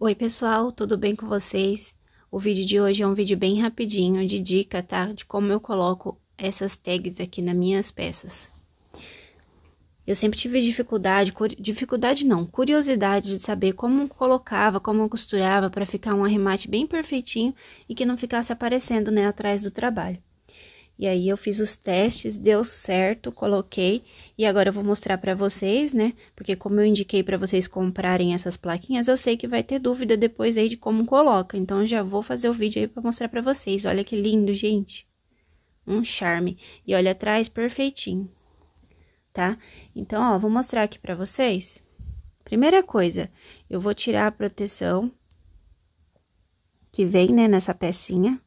Oi pessoal, tudo bem com vocês? O vídeo de hoje é um vídeo bem rapidinho de dica, tá? De como eu coloco essas tags aqui nas minhas peças. Eu sempre tive dificuldade, dificuldade não, curiosidade de saber como colocava, como costurava para ficar um arremate bem perfeitinho e que não ficasse aparecendo, né, atrás do trabalho. E aí eu fiz os testes, deu certo, coloquei e agora eu vou mostrar para vocês, né? Porque como eu indiquei para vocês comprarem essas plaquinhas, eu sei que vai ter dúvida depois aí de como coloca. Então já vou fazer o vídeo aí para mostrar para vocês. Olha que lindo, gente. Um charme. E olha atrás perfeitinho. Tá? Então, ó, vou mostrar aqui para vocês. Primeira coisa, eu vou tirar a proteção que vem, né, nessa pecinha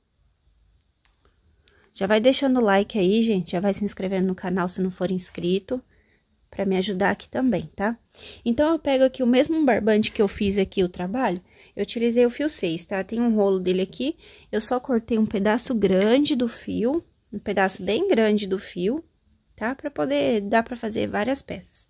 já vai deixando o like aí, gente, já vai se inscrevendo no canal se não for inscrito, para me ajudar aqui também, tá? Então, eu pego aqui o mesmo barbante que eu fiz aqui o trabalho, eu utilizei o fio 6, tá? Tem um rolo dele aqui, eu só cortei um pedaço grande do fio, um pedaço bem grande do fio, tá? Pra poder, dar pra fazer várias peças.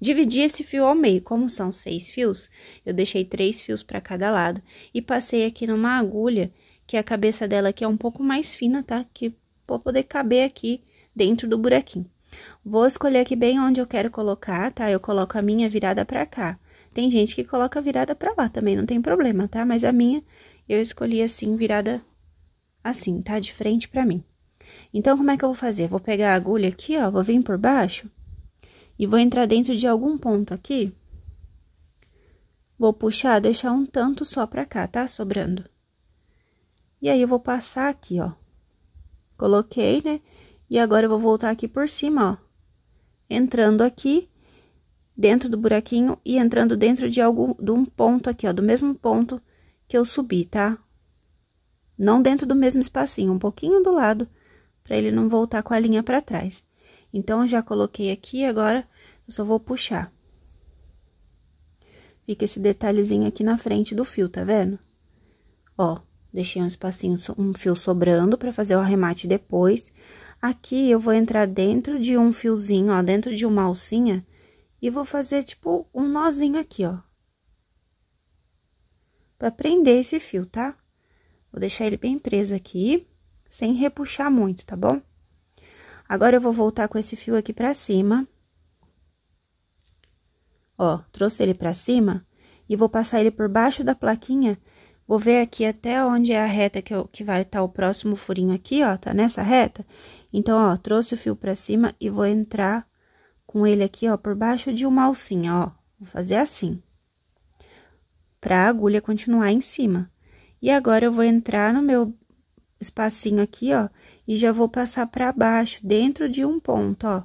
Dividi esse fio ao meio, como são seis fios, eu deixei três fios para cada lado e passei aqui numa agulha que a cabeça dela aqui é um pouco mais fina, tá? Que vou poder caber aqui dentro do buraquinho. Vou escolher aqui bem onde eu quero colocar, tá? Eu coloco a minha virada pra cá. Tem gente que coloca virada pra lá também, não tem problema, tá? Mas a minha eu escolhi assim, virada assim, tá? De frente pra mim. Então, como é que eu vou fazer? Vou pegar a agulha aqui, ó, vou vir por baixo e vou entrar dentro de algum ponto aqui. Vou puxar, deixar um tanto só pra cá, tá? Sobrando. E aí, eu vou passar aqui, ó. Coloquei, né? E agora, eu vou voltar aqui por cima, ó. Entrando aqui, dentro do buraquinho e entrando dentro de algum, de um ponto aqui, ó. Do mesmo ponto que eu subi, tá? Não dentro do mesmo espacinho, um pouquinho do lado, pra ele não voltar com a linha pra trás. Então, eu já coloquei aqui, agora, eu só vou puxar. Fica esse detalhezinho aqui na frente do fio, tá vendo? Ó, Deixei um espacinho, um fio sobrando para fazer o arremate depois. Aqui, eu vou entrar dentro de um fiozinho, ó, dentro de uma alcinha, e vou fazer, tipo, um nozinho aqui, ó. Pra prender esse fio, tá? Vou deixar ele bem preso aqui, sem repuxar muito, tá bom? Agora, eu vou voltar com esse fio aqui pra cima. Ó, trouxe ele pra cima e vou passar ele por baixo da plaquinha Vou ver aqui até onde é a reta que, eu, que vai estar tá o próximo furinho aqui, ó, tá nessa reta? Então, ó, trouxe o fio pra cima e vou entrar com ele aqui, ó, por baixo de uma alcinha, ó. Vou fazer assim, pra agulha continuar em cima. E agora, eu vou entrar no meu espacinho aqui, ó, e já vou passar pra baixo, dentro de um ponto, ó.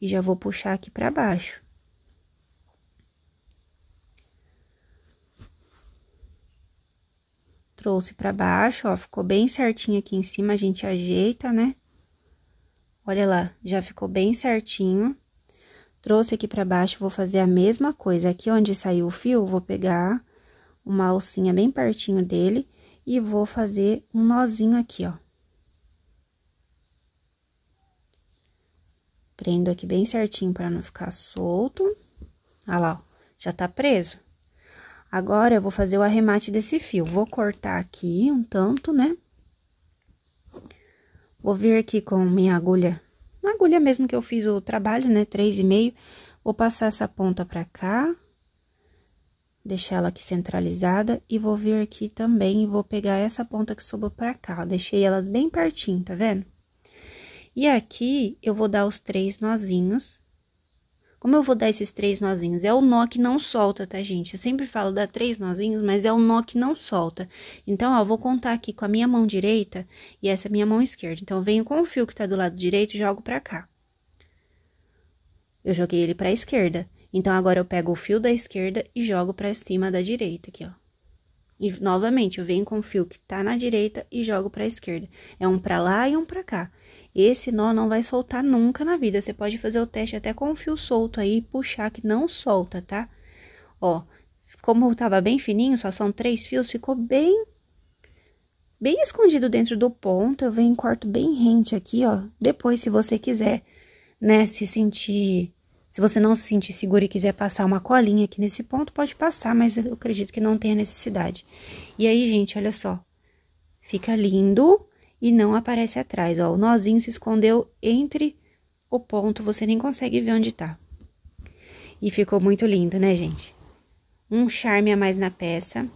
E já vou puxar aqui pra baixo. trouxe pra baixo, ó, ficou bem certinho aqui em cima, a gente ajeita, né? Olha lá, já ficou bem certinho. Trouxe aqui pra baixo, vou fazer a mesma coisa. Aqui onde saiu o fio, vou pegar uma alcinha bem pertinho dele e vou fazer um nozinho aqui, ó. Prendo aqui bem certinho pra não ficar solto. Olha lá, ó, já tá preso. Agora, eu vou fazer o arremate desse fio. Vou cortar aqui um tanto, né? Vou vir aqui com minha agulha, na agulha mesmo que eu fiz o trabalho, né? Três e meio. Vou passar essa ponta pra cá. Deixar ela aqui centralizada. E vou vir aqui também e vou pegar essa ponta que sobrou pra cá. deixei elas bem pertinho, tá vendo? E aqui, eu vou dar os três nozinhos como eu vou dar esses três nozinhos? É o nó que não solta, tá, gente? Eu sempre falo dar três nozinhos, mas é o nó que não solta. Então, ó, eu vou contar aqui com a minha mão direita e essa é minha mão esquerda. Então, eu venho com o fio que tá do lado direito e jogo pra cá. Eu joguei ele pra esquerda. Então, agora eu pego o fio da esquerda e jogo pra cima da direita aqui, ó. E novamente, eu venho com o fio que tá na direita e jogo pra esquerda. É um pra lá e um pra cá. Esse nó não vai soltar nunca na vida. Você pode fazer o teste até com o fio solto aí e puxar que não solta, tá? Ó, como tava bem fininho, só são três fios, ficou bem bem escondido dentro do ponto. Eu venho e corto bem rente aqui, ó. Depois, se você quiser, né, se sentir se você não se sentir seguro e quiser passar uma colinha aqui nesse ponto, pode passar, mas eu acredito que não tenha necessidade. E aí, gente, olha só. Fica lindo e não aparece atrás, ó. O nozinho se escondeu entre o ponto, você nem consegue ver onde tá. E ficou muito lindo, né, gente? Um charme a mais na peça.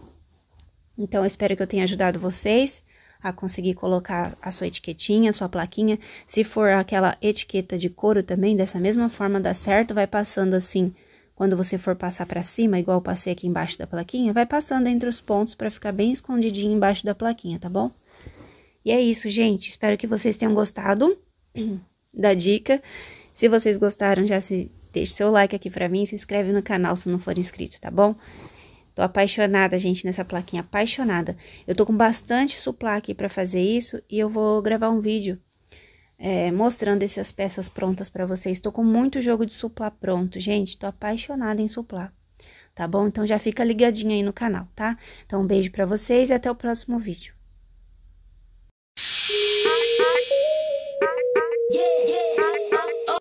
Então, eu espero que eu tenha ajudado vocês a conseguir colocar a sua etiquetinha, a sua plaquinha. Se for aquela etiqueta de couro também, dessa mesma forma dá certo, vai passando assim. Quando você for passar para cima, igual eu passei aqui embaixo da plaquinha, vai passando entre os pontos para ficar bem escondidinho embaixo da plaquinha, tá bom? E é isso, gente. Espero que vocês tenham gostado da dica. Se vocês gostaram, já se deixe seu like aqui para mim, se inscreve no canal se não for inscrito, tá bom? Tô apaixonada, gente, nessa plaquinha, apaixonada. Eu tô com bastante suplá aqui pra fazer isso e eu vou gravar um vídeo é, mostrando essas peças prontas pra vocês. Tô com muito jogo de suplá pronto, gente, tô apaixonada em suplá, tá bom? Então já fica ligadinho aí no canal, tá? Então um beijo pra vocês e até o próximo vídeo.